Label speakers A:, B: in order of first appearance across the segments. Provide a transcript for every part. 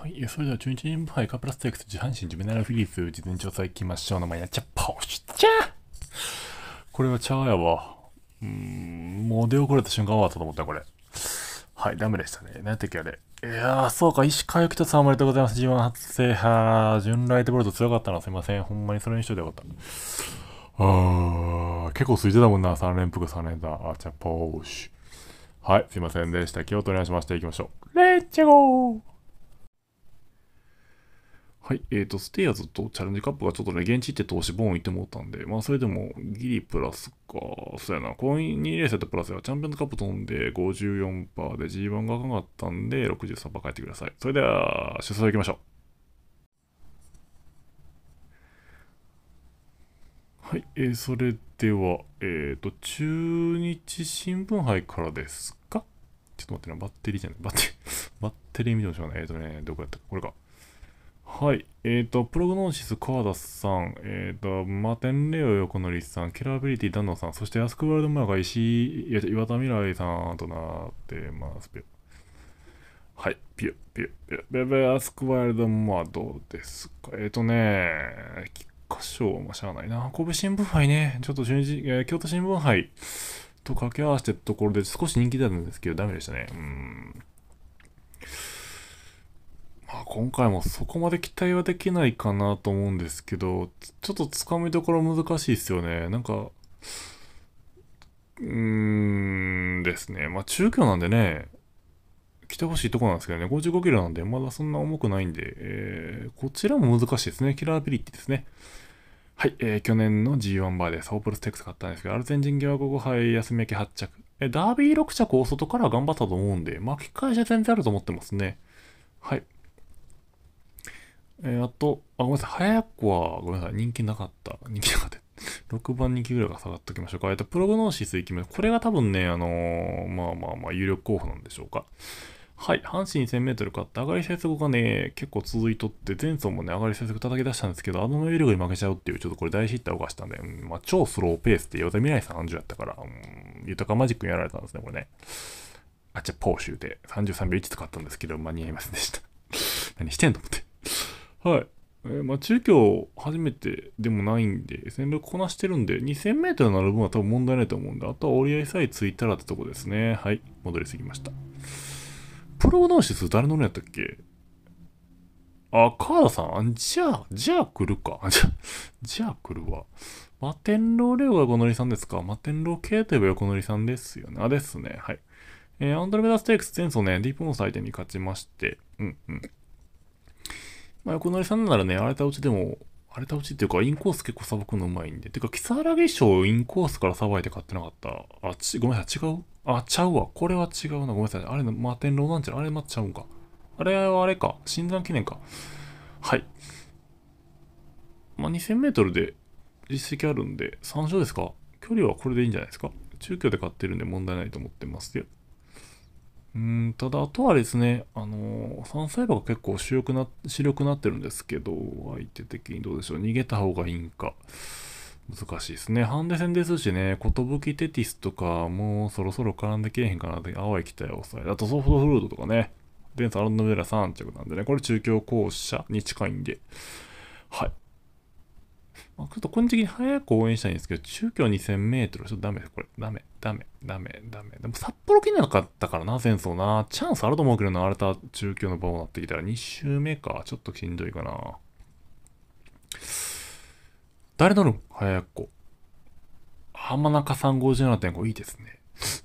A: はい、それでは11年前カプラステックス自販身ジュベナルフィリーズ事前調査行きましょうの前やっちゃポシしちゃこれはちゃうやわ。うん、もう出遅れた瞬間終わったと思ったこれ。はい、ダメでしたね。何やったあれ。いやー、そうか、石川由紀人さんおめでとうございます。G1 初制覇。純ライトボルト強かったな。すいません。ほんまにそれにしといてよかった。あー、結構空いてたもんな。3連複3連打。あちゃ、ポーし。はい、すいませんでした。気を取り直しましていきましょう。レッチゴーはい、えっ、ー、と、ステアーズとチャレンジカップがちょっとね、現地行って投資ボーン行ってもったんで、まあ、それでもギリプラスか、そうやな、コイン2レースやったプラスはチャンピオンズカップ飛んで54%で G1 がかかったんで63%帰ってください。それでは、出走行きましょう。はい、えー、それでは、えっ、ー、と、中日新聞杯からですかちょっと待ってな、バッテリーじゃない、バッテリー、バッテリー見てみましょうね。えっ、ー、とね、どこやったこれか。はい。えっ、ー、と、プログノーシス、コアダスさん、えっ、ー、と、マテンレオ、横乗りさん、ケラビリティ、ダンノさん、そしてアスクワールドマーが石井、岩田未来さんとなってます。はい。ピュピュピュピュアスクワールドマーどうですかえっ、ー、とね、菊花賞、まあ、しゃあないな。神戸新聞杯ね、ちょっと中日、え京都新聞杯と掛け合わせてところで少し人気だったんですけど、ダメでしたね。うん。まあ、今回もそこまで期待はできないかなと思うんですけど、ちょっとつかみどころ難しいですよね。なんか、うーんですね。まあ中距なんでね、来てほしいとこなんですけどね、55キロなんでまだそんな重くないんで、えー、こちらも難しいですね。キラーアビリティですね。はい、えー、去年の G1 バーでサオプルステックス買ったんですけど、アルゼンチンギ和5杯休み明け8着。えダービー6着を外から頑張ったと思うんで、巻き返しは全然あると思ってますね。はい。えー、あと、あ、ごめんなさい。早こは、ごめんなさい。人気なかった。人気なかった。6 番人気ぐらいが下がっときましょうか。えっと、プログノーシスいきます。これが多分ね、あのー、まあまあまあ、有力候補なんでしょうか。はい、阪神1 0 0 0ル勝って、上がり接続がね、結構続いとって、前走もね、上がり接続叩き出したんですけど、あのメールが負けちゃうっていう、ちょっとこれ大失態を犯したんで、うん、まあ、超スローペースで、ヨ与ミ未来さん30やったから、うん、豊かマジックにやられたんですね、これね。あっちゃ、ポーシューで33秒1使ったんですけど、間に合いませんでした。何してんと思って。はい。えーまあ、中京初めてでもないんで、戦力こなしてるんで、2000メートルなる分は多分問題ないと思うんで、あとは折り合いさえついたらってとこですね。はい。戻りすぎました。プロノーシス誰のやったっけあ、カードさん。じゃあ、じゃあ来るか。じゃあ、じゃあ来るわ。マテンローレオが横乗りさんですかマテンロー系といえば横乗りさんですよね。あ、ですね。はい。えー、アンドロメダステークス前走ね、ディープモンス相手に勝ちまして、うんうん。まあ、横乗さんならね、荒れたうちでも、荒れたうちっていうか、インコース結構さばくのうまいんで。てか、木更木賞インコースからさばいて買ってなかった。あ、ち、ごめんなさい、違うあ、ちゃうわ。これは違うな。ごめんなさい。あれ、の、摩天楼なんちゃら、あれ待っちゃうんか。あれはあれか。診断記念か。はい。まあ、2000メートルで実績あるんで、3勝ですか距離はこれでいいんじゃないですか中距離で買ってるんで問題ないと思ってますよ。うんただ、あとはですね、あのー、3歳馬が結構主力な、主力なってるんですけど、相手的にどうでしょう、逃げた方がいいんか、難しいですね。ハンデ戦ですしね、寿テティスとか、もうそろそろ絡んでけえへんかなって、淡い期待を抑えあと、ソフトフルードとかね、デンサ・アロンド・メラ3着なんでね、これ中京校舎に近いんで、はい。ちょっと個人的に早く応援したいんですけど、中距離2000メートル、ちょっとダメです、これ。ダメ、ダメ、ダメ、ダメ。でも札幌来なかったからな、戦争な。チャンスあると思うけどな、れた中距の場になってきたら、2周目か。ちょっとしんどいかな。誰乗る早く子。浜中さん57.5、いいですね。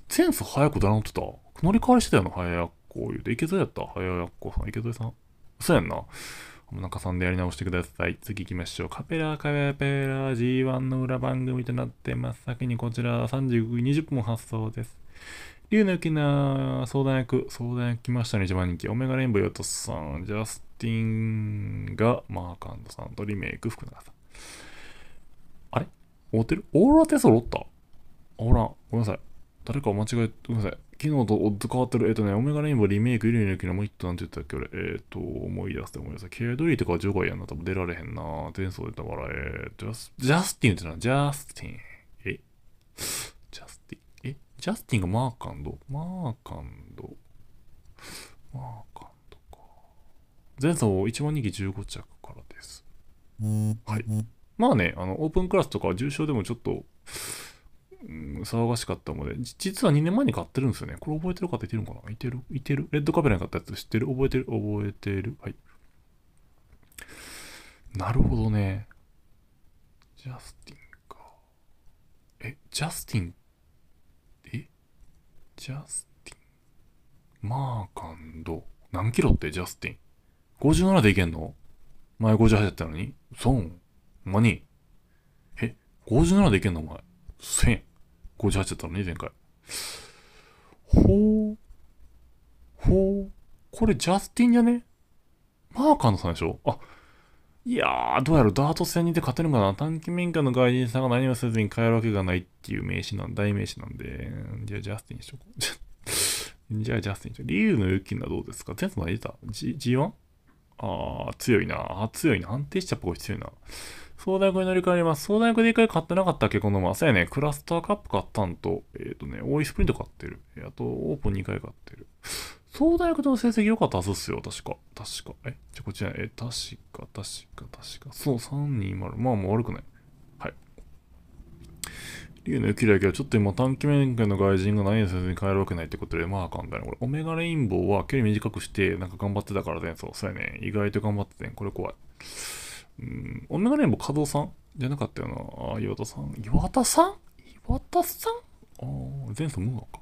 A: 戦争早く誰乗ってた乗り換わりしてたよな、早く子。言うて、池添やった早く子さん、池添さん。そうやんな。お中さんでやり直してください。次行きましょう。カペラカペラ G1 の裏番組となってます。先にこちら3時20分発送です。竜の雪な相談役、相談役来ましたね、一番人気。オメガレインボーヨトスさん、ジャスティンがマーカンドさんとリメイク、福永さん。あれ合ってるオーラテスロったあらん。ごめんなさい。誰か間違えごめんなさい。昨日とオッズ変わってる。えっ、ー、とね、オメガレインボーリメイク、ユリのキのもう一個なんて言ったっけ、俺。えっ、ー、と、思い出して思い出して。ケイドリーとか除外やんな。多分出られへんな。前奏出たから、えー、と、ジャスティンってな、ジャスティン。えジャスティン。えジャスティンがマーカンドマーカンド。マーカンドか。前走1番人気15着からです。はい。まあね、あの、オープンクラスとか重賞でもちょっと、騒がしかったので、実は2年前に買ってるんですよね。これ覚えてる方いてるのかないてるいてるレッドカメラに買ったやつ知ってる覚えてる覚えてるはい。なるほどね。ジャスティンか。え、ジャスティンえジャスティンマーカンド。何キロってジャスティン。57でいけんの前58だったのに。ゾーン。ほんまに。え、57でいけんのお前。1000。58だったのね、前回。ほう。ほう。これジャスティンじゃねマーカーのさんでしょあ、いやー、どうやろダート戦にて勝てるかな短期民間の外人さんが何もせずに帰るわけがないっていう名詞なん、代名詞なんで、じゃあジャスティンにしとこう。じゃあジャスティンしとこう。リュウのユキンはどうですか前回の何出た ?G1? あー、強いな。あ強いな。安定しちゃっぽい強いな。相談役に乗り換えます。相談役で一回買ってなかったっけこのまま。そうやね。クラスターカップ買ったんと、えっ、ー、とね、オーイスプリント買ってる。あと、オープン2回買ってる。相談役との成績良かったはずっすよ。確か。確か。えじゃ、こっちじゃない。え、確か、確か、確か。そう、320。まあ、もう悪くない。はい。竜の雪だけはちょっと今短期面会の外人が何をせずに帰るわけないってことで、まあんだね。これ、オメガレインボーは距離短くして、なんか頑張ってたからね。そう、そうやね。意外と頑張ってて、ね、これ怖い。うん、女がね、もう加藤さんじゃなかったよな。岩田さん。岩田さん岩田さんああ、前奏もなのか。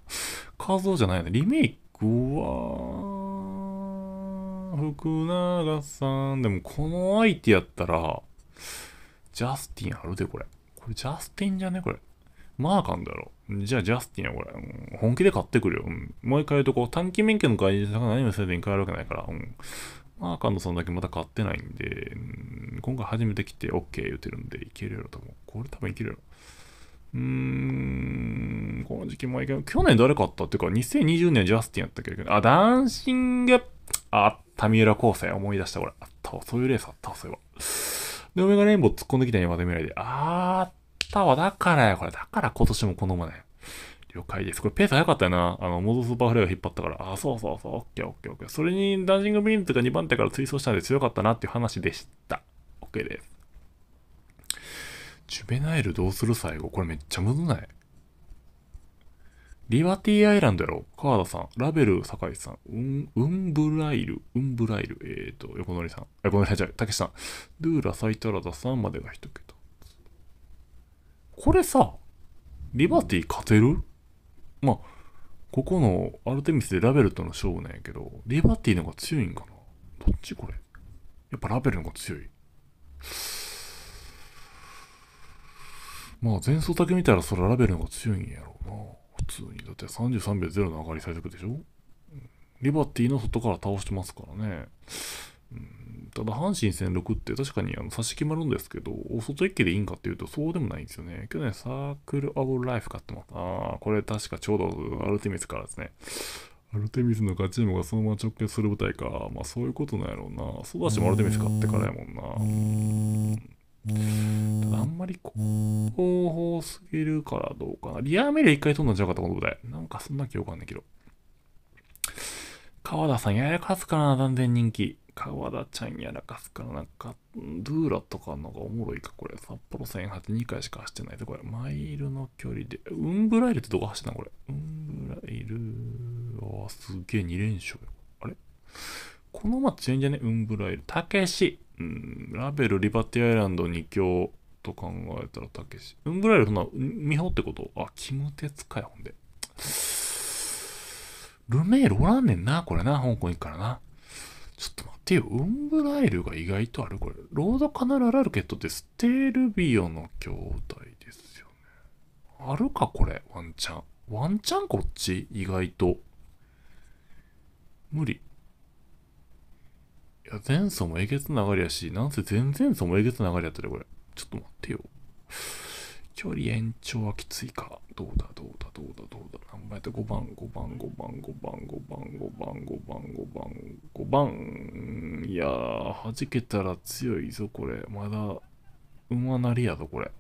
A: 加藤じゃないね。リメイクは、福永さん。でも、この相手やったら、ジャスティンあるで、これ。これジャスティンじゃねこれ。マーカンだろ。じゃあジャスティンや、これ、うん。本気で買ってくるよ。うん、もう一回言うとこう、短期免許の会社さんが何もせずに買えるわけないから。うんまあ、菅野さんだけまだ買ってないんで、うん、今回初めて来て OK 言うてるんで、いけるやろ、多分。これ多分いけるやろ。うーん、この時期もいける。去年誰買ったっていうか、2020年ジャスティンやったっけど、あ、ダンシングあった三浦高成思い出した、これ。あったわ、そういうレースあったわ、そういえば。で、オメガレインボー突っ込んできた今で未来で。あーったわ、だからや、これ。だから今年もこのなね。了解です。これペース早かったよな。あの、モードスーパーフレアが引っ張ったから。あ、そうそうそう。オッケーオッケーオッケー。それに、ダンジングビーンズが2番手から追走したんで強かったなっていう話でした。オッケーです。ジュベナイルどうする最後これめっちゃむずない。リバティアイランドやろ川田さん、ラベル酒井さん、うん、ウンブライル、ウンブライル、えっ、ー、と、横乗りさん、横乗りさん、たけしさん、ドゥーラ、サイタラダさんまでが一桁。これさ、リバティ勝てるまあ、ここのアルテミスでラベルとの勝負なんやけど、リバティの方が強いんかなどっちこれやっぱラベルの方が強い。まあ、前走だけ見たらそれラベルの方が強いんやろうな。普通に。だって33秒0の上がり最速でしょリバティの外から倒してますからね。ただ、阪神戦6って確かにあの差し決まるんですけど、外一気でいいんかっていうと、そうでもないんですよね。去年、サークル・アブ・ライフ買ってます。ああ、これ確かちょうどアルテミスからですね。アルテミスの勝ちチームがそのまま直結する舞台か。まあそういうことなんやろうな。うだしもアルテミス買ってからやもんな。ただあんまり方法すぎるからどうかな。リアーメリア一回取んなんちゃうかったこの舞台。なんかそんな記憶あんねんけど。川田さん、やや勝つかな、断然人気。川田ちゃんやらかすから、なんか、ドゥーラとかのがおもろいか、これ。札幌線8、2回しか走ってないで、これ。マイルの距離で、ウンブライルってどこ走ってんのこれ。ウンブライル、あすげえ、2連勝あれこの町全然ね、ウンブライル。たけし。うん、ラベル、リバティアイランド2強と考えたらたけし。ウンブライル、そんな、美ほってことあ、キムテツかよ、ほんで。ルメールおらんねんな、これな、香港行くからな。ちょっと待ってよ、ウンブライルが意外とあるこれ、ロードカナル・ラルケットってステールビオの筐体ですよね。あるかこれ、ワンチャン。ワンチャンこっち意外と。無理。いや、前走もえげつ流れやし、なんせ前然走もえげつ流れやったで、これ。ちょっと待ってよ。距離延長はきついか。どうだどうだどうだどうだ。何番やった ?5 番、5番、5番、5番、5番、5番、5番、5番、5番。いやー、弾けたら強いぞ、これ。まだ、馬なりやぞ、これ。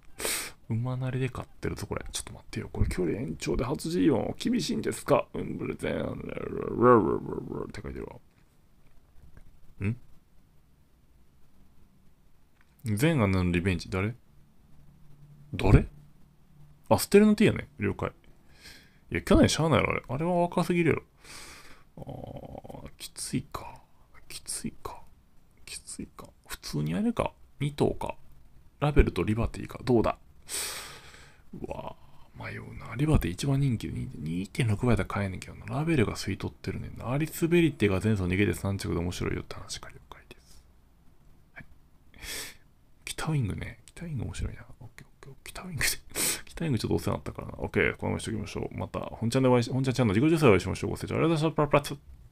A: 馬なりで勝ってるぞ、これ。ちょっと待ってよ。これ、距離延長で初 G4 厳しいんですかうんブルゼン、ラララララって書いてるわ。ん前がのリベンジ誰誰あ、ステルの T やね。了解。いや、去年しゃあないろ、あれ。あれは若すぎるよ。あー、きついか。きついか。きついか。普通にあれか。2頭か。ラベルとリバティか。どうだうわぁ、迷うな。リバティ一番人気で2.6倍だ買えねえけどな。ラベルが吸い取ってるねんな。アリスベリティが前走逃げて3着で面白いよって話か。了解です。はい。北ウィングね。北ウィング面白いな。北ウイングで北ウイングちょっとお世話になったからな。OK、このまましておきましょう。また、本ちゃんでお会いし、本ちゃんちゃんの自己受精お会いしましょう。ご清聴ありがとうございました。